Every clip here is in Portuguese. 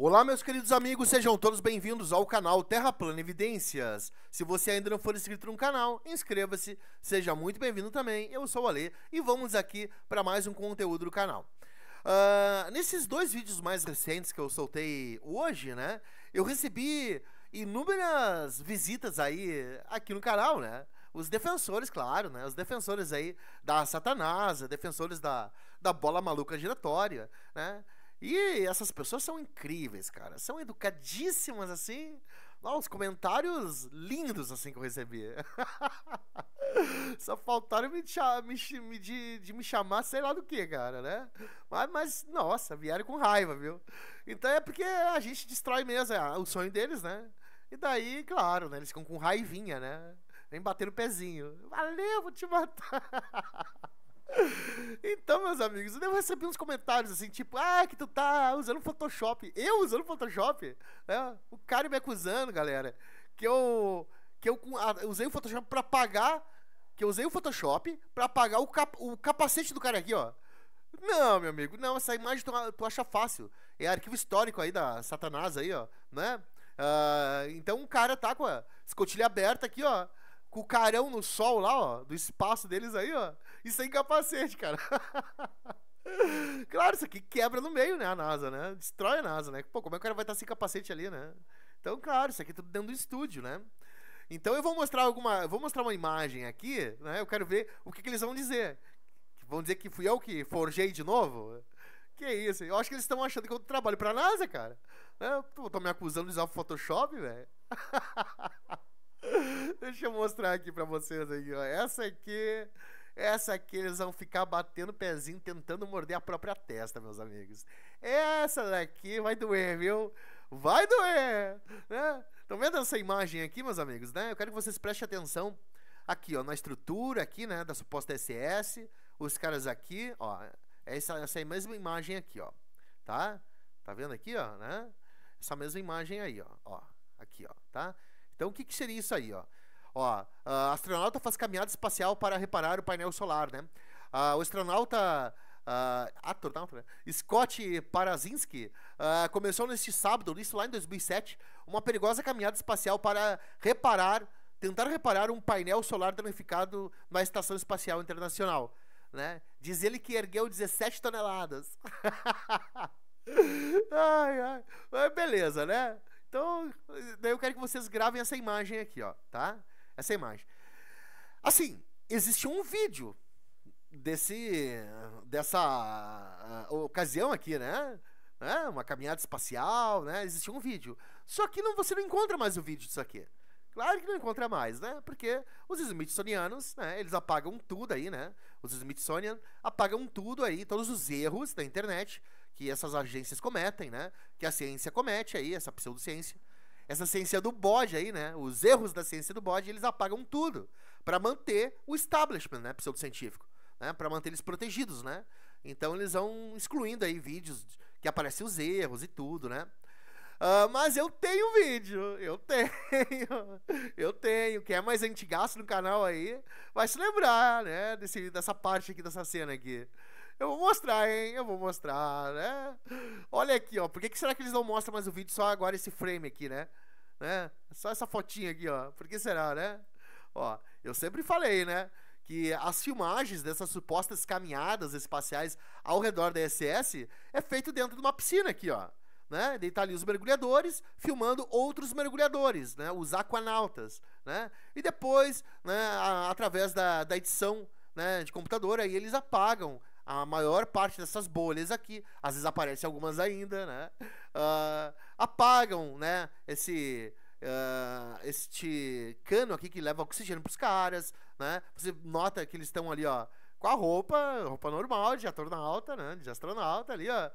Olá, meus queridos amigos, sejam todos bem-vindos ao canal Terra Plana Evidências. Se você ainda não for inscrito no canal, inscreva-se, seja muito bem-vindo também. Eu sou o Ale e vamos aqui para mais um conteúdo do canal. Uh, nesses dois vídeos mais recentes que eu soltei hoje, né, eu recebi inúmeras visitas aí aqui no canal, né? Os defensores, claro, né? Os defensores aí da Satanás, defensores da, da bola maluca giratória, né? E essas pessoas são incríveis, cara. São educadíssimas, assim. Ó, os comentários lindos, assim, que eu recebi. Só faltaram me, me, de, de, me chamar sei lá do que, cara, né? Mas, mas, nossa, vieram com raiva, viu? Então é porque a gente destrói mesmo é, o sonho deles, né? E daí, claro, né? Eles ficam com raivinha, né? Vem bater no pezinho. Valeu, vou te matar. Então, meus amigos, eu recebi uns comentários assim, tipo, ah, que tu tá usando Photoshop. Eu usando Photoshop? Né? O cara me acusando, galera, que eu que eu usei o Photoshop para pagar, que eu usei o Photoshop para pagar o, cap, o capacete do cara aqui, ó. Não, meu amigo, não, essa imagem tu, tu acha fácil. É arquivo histórico aí da Satanás aí, ó, né? Uh, então o cara tá com a escotilha aberta aqui, ó, com o carão no sol lá, ó, do espaço deles aí, ó e sem capacete, cara. claro, isso aqui quebra no meio, né? A NASA, né? Destrói a NASA, né? Pô, como é que o cara vai estar tá sem capacete ali, né? Então, claro, isso aqui é tudo dentro do estúdio, né? Então eu vou mostrar alguma. vou mostrar uma imagem aqui, né? Eu quero ver o que, que eles vão dizer. Vão dizer que fui eu que forjei de novo? Que isso? Eu acho que eles estão achando que eu trabalho pra NASA, cara. Estão é, me acusando de usar o Photoshop, velho. Deixa eu mostrar aqui pra vocês aqui. ó. Essa aqui essa aqui eles vão ficar batendo o pezinho, tentando morder a própria testa, meus amigos. Essa daqui vai doer, viu? Vai doer! Né? Estão vendo essa imagem aqui, meus amigos? Né? Eu quero que vocês prestem atenção aqui, ó, na estrutura aqui, né, da suposta SS. Os caras aqui, ó, é essa, essa mesma imagem aqui, ó, tá? Tá vendo aqui, ó, né? Essa mesma imagem aí, ó, ó aqui, ó, tá? Então, o que, que seria isso aí, ó? Ó, uh, astronauta faz caminhada espacial para reparar o painel solar, né? Uh, o astronauta uh, astronauta, né? Scott Parazinski uh, começou neste sábado, isso lá em 2007, uma perigosa caminhada espacial para reparar, tentar reparar um painel solar danificado na Estação Espacial Internacional. Né? Diz ele que ergueu 17 toneladas. ai, ai. Mas beleza, né? Então, daí eu quero que vocês gravem essa imagem aqui, ó, tá? essa imagem. Assim, existe um vídeo desse dessa ah, ocasião aqui, né? né? Uma caminhada espacial, né? Existia um vídeo. Só que não, você não encontra mais o vídeo disso aqui. Claro que não encontra mais, né? Porque os Smithsonianos, né? Eles apagam tudo aí, né? Os Smithsonian apagam tudo aí, todos os erros da internet que essas agências cometem, né? Que a ciência comete aí, essa pseudociência essa ciência do bode aí, né? Os erros da ciência do bode, eles apagam tudo para manter o establishment, né, pseudocientífico, né? Para manter eles protegidos, né? Então eles vão excluindo aí vídeos que aparecem os erros e tudo, né? Uh, mas eu tenho vídeo, eu tenho, eu tenho. Quem é mais antigaço no canal aí vai se lembrar, né? Desse, dessa parte aqui, dessa cena aqui. Eu vou mostrar, hein? Eu vou mostrar, né? Olha aqui, ó. Por que, que será que eles não mostram mais o vídeo só agora esse frame aqui, né? né? Só essa fotinha aqui, ó. Por que será, né? Ó, eu sempre falei, né? Que as filmagens dessas supostas caminhadas espaciais ao redor da ISS é feito dentro de uma piscina aqui, ó. Né? Deitar ali os mergulhadores, filmando outros mergulhadores, né? Os aquanautas, né? E depois, né, a, através da, da edição né, de computador, aí eles apagam a maior parte dessas bolhas aqui, às vezes aparecem algumas ainda, né? Uh, apagam, né? Esse uh, este cano aqui que leva oxigênio para os caras, né? Você nota que eles estão ali, ó, com a roupa, roupa normal de astronauta, né? De astronauta ali, ó.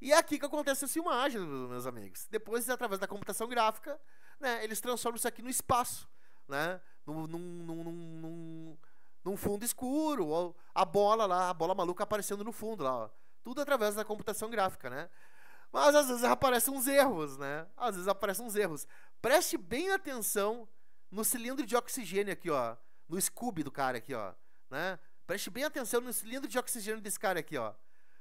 E é aqui que acontece essa imagem, meus amigos. Depois, através da computação gráfica, né? Eles transformam isso aqui no espaço, né? Num, num, num, num num fundo escuro, a bola lá, a bola maluca aparecendo no fundo lá, ó. tudo através da computação gráfica, né? Mas às vezes aparecem uns erros, né? Às vezes aparecem uns erros. Preste bem atenção no cilindro de oxigênio aqui, ó, no Scooby do cara aqui, ó, né? Preste bem atenção no cilindro de oxigênio desse cara aqui, ó.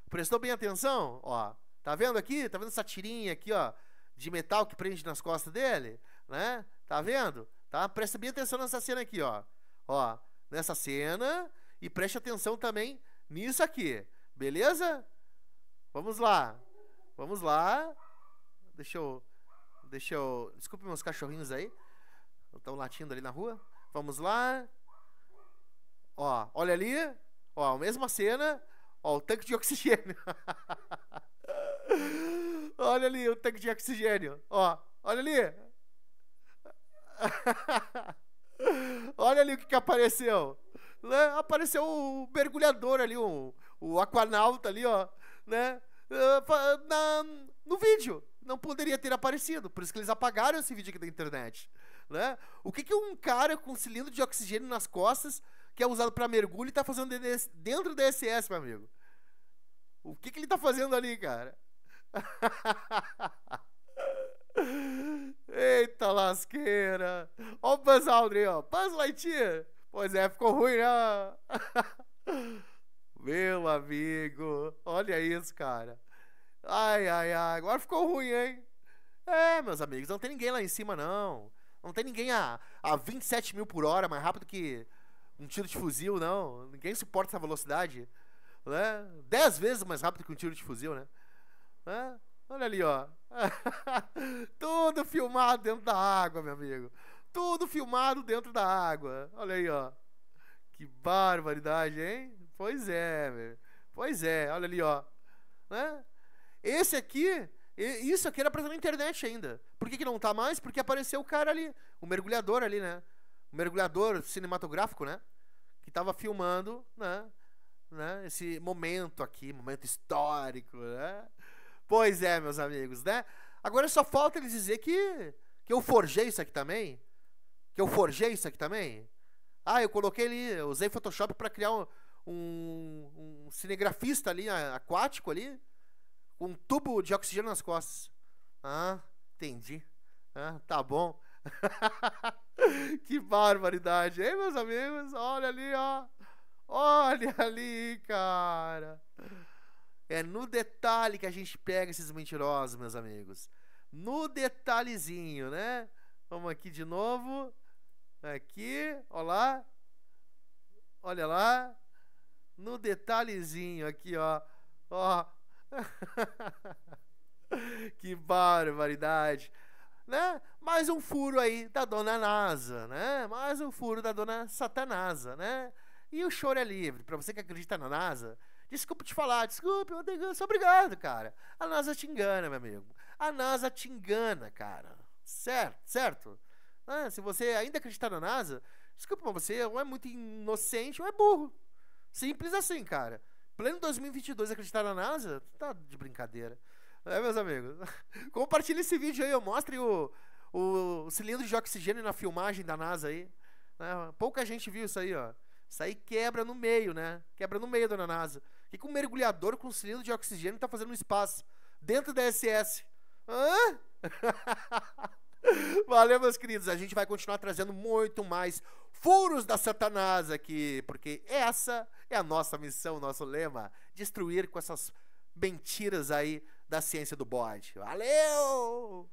Prestou bem atenção? Ó, tá vendo aqui? Tá vendo essa tirinha aqui, ó, de metal que prende nas costas dele, né? Tá vendo? Tá? Presta bem atenção nessa cena aqui, ó. Ó, nessa cena e preste atenção também nisso aqui, beleza? Vamos lá. Vamos lá. Deixa eu deixa eu, desculpe meus cachorrinhos aí. Estão latindo ali na rua. Vamos lá. Ó, olha ali. Ó, a mesma cena. Ó, o tanque de oxigênio. olha ali o tanque de oxigênio. Ó, olha ali. Olha ali o que, que apareceu. Né? Apareceu o mergulhador ali, o aquanauta ali, ó. Né? Ah, na, no vídeo. Não poderia ter aparecido. Por isso que eles apagaram esse vídeo aqui da internet. Né? O que, que um cara com um cilindro de oxigênio nas costas, que é usado para mergulho, está fazendo dentro da SS, meu amigo? O que, que ele está fazendo ali, cara? Eita lasqueira! Ó o Buzz Aldrin, ó. Buzz Lightyear! Pois é, ficou ruim, né? Meu amigo, olha isso, cara. Ai, ai, ai, agora ficou ruim, hein? É, meus amigos, não tem ninguém lá em cima, não. Não tem ninguém a, a 27 mil por hora, mais rápido que um tiro de fuzil, não. Ninguém suporta essa velocidade, né? Dez vezes mais rápido que um tiro de fuzil, né? né? Olha ali, ó. Tudo filmado dentro da água, meu amigo. Tudo filmado dentro da água. Olha aí, ó. Que barbaridade, hein? Pois é, meu. Pois é, olha ali, ó. Né? Esse aqui, isso aqui era pra estar na internet ainda. Por que, que não tá mais? Porque apareceu o cara ali, o mergulhador ali, né? O mergulhador cinematográfico, né? Que tava filmando, né? né? Esse momento aqui, momento histórico, né? Pois é, meus amigos, né? Agora só falta ele dizer que, que eu forjei isso aqui também. Que eu forjei isso aqui também. Ah, eu coloquei ali, eu usei Photoshop para criar um, um, um, cinegrafista ali, aquático ali, com um tubo de oxigênio nas costas. Ah, entendi. Ah, tá bom. que barbaridade, hein, meus amigos? Olha ali, ó. Olha ali, cara. É no detalhe que a gente pega esses mentirosos, meus amigos. No detalhezinho, né? Vamos aqui de novo. Aqui, olá. Olha lá. No detalhezinho aqui, ó. Ó. que barbaridade. Né? Mais um furo aí da dona NASA, né? Mais um furo da dona Satanasa, né? E o choro é livre. Para você que acredita na NASA, Desculpa te falar, desculpe, eu sou obrigado, cara. A NASA te engana, meu amigo. A NASA te engana, cara. Certo, certo? Ah, se você ainda acreditar na NASA, desculpa, mas você ou é muito inocente ou é burro. Simples assim, cara. Pleno 2022 acreditar na NASA? Tá de brincadeira. É, meus amigos. Compartilhe esse vídeo aí, eu mostre o, o cilindro de oxigênio na filmagem da NASA aí. É, pouca gente viu isso aí, ó. Isso aí quebra no meio, né? Quebra no meio, dona NASA. O que um mergulhador com um cilindro de oxigênio está fazendo no espaço? Dentro da SS. Hã? Valeu, meus queridos. A gente vai continuar trazendo muito mais furos da Satanás aqui, porque essa é a nossa missão, o nosso lema: destruir com essas mentiras aí da ciência do bode. Valeu!